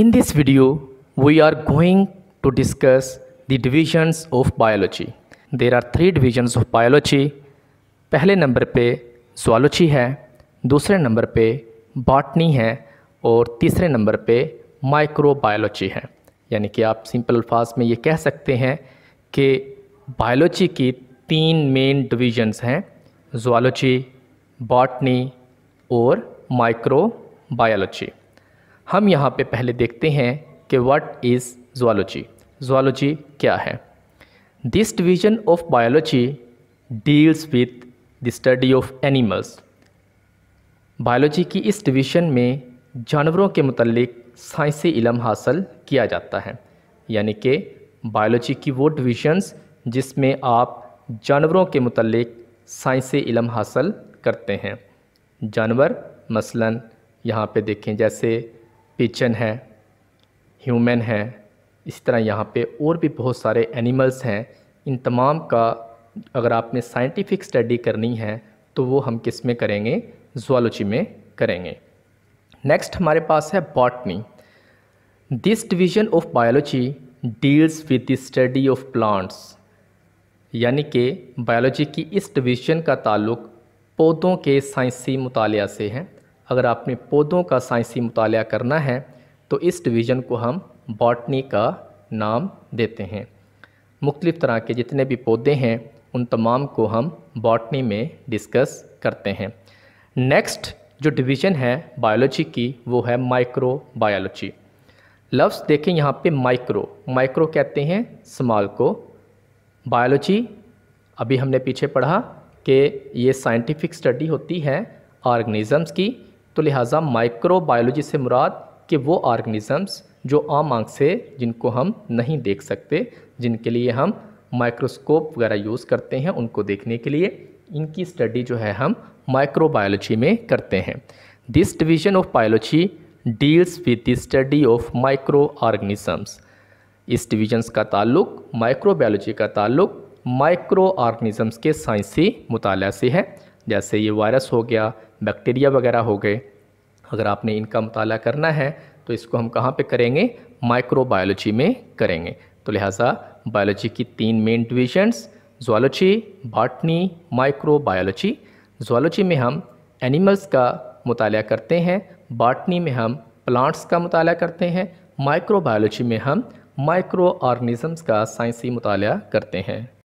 In this video, we are going to discuss the divisions of biology. There are three divisions of biology. पहले number पे zoology है दूसरे number पे botany है और तीसरे नंबर पे microbiology है यानी कि आप सिंपल अल्फाज में ये कह सकते हैं कि biology की तीन मेन डिविजन्स हैं zoology, botany और माइक्रोबायोलॉजी हम यहाँ पे पहले देखते हैं कि व्हाट इज़ जोलॉजी जोलॉजी क्या है this division of biology deals with the study of animals biology की इस डिवीज़न में जानवरों के मतलब साइंसी इलम हासिल किया जाता है यानी कि बायोलॉजी की वो डिविजन्स जिसमें आप जानवरों के मतलब साइंसी इलम हासिल करते हैं जानवर मसलन यहाँ पे देखें जैसे पिचन है ह्यूमन है इस तरह यहाँ पे और भी बहुत सारे एनिमल्स हैं इन तमाम का अगर आपने साइंटिफिक स्टडी करनी है तो वो हम किस में करेंगे जोलॉजी में करेंगे नेक्स्ट हमारे पास है botany this division of biology deals with the study of plants यानी कि बायोलॉजी की इस डिवीजन का ताल्लुक पौधों के साइंसी मुताल से है अगर आपने पौधों का साइंसी मुताल करना है तो इस डिवीज़न को हम बॉटनी का नाम देते हैं मुख्तलिफ़ तरह के जितने भी पौधे हैं उन तमाम को हम बॉटनी में डिस्कस करते हैं नेक्स्ट जो डिवीज़न है बायोलॉजी की वो है माइक्रो बायोलॉजी लफ्स देखें यहाँ पे माइक्रो माइक्रो कहते हैं स्मॉल को बायोलॉजी अभी हमने पीछे पढ़ा कि ये साइंटिफिक स्टडी होती है ऑर्गेनिज़म्स की तो लिहाजा माइक्रोबायोलॉजी से मुराद कि वो ऑर्गेनिज़म्स जो आम आँख से जिनको हम नहीं देख सकते जिनके लिए हम माइक्रोस्कोप वगैरह यूज़ करते हैं उनको देखने के लिए इनकी स्टडी जो है हम माइक्रोबायोलॉजी में करते हैं this division of biology deals with the study of micro organisms इस डिवीजन्स का ताल्लुक माइक्रोबायोलॉजी का ताल्लुक माइक्रो ऑर्गेनिज़म्स के साइंसी मुताल से है जैसे ये वायरस हो गया बैक्टीरिया वगैरह हो गए अगर आपने इनका मताल करना है तो इसको हम कहाँ पे करेंगे माइक्रोबायोलॉजी में करेंगे तो लिहाजा बायोलॉजी की तीन main divisions zoology botany microbiology zoology में हम एनिमल्स का मताल करते हैं बाटनी में हम प्लांट्स का मताल करते हैं माइक्रोबायोलॉजी में हम माइक्रो ऑर्गनिज़म्स का साइंसी मुताल करते हैं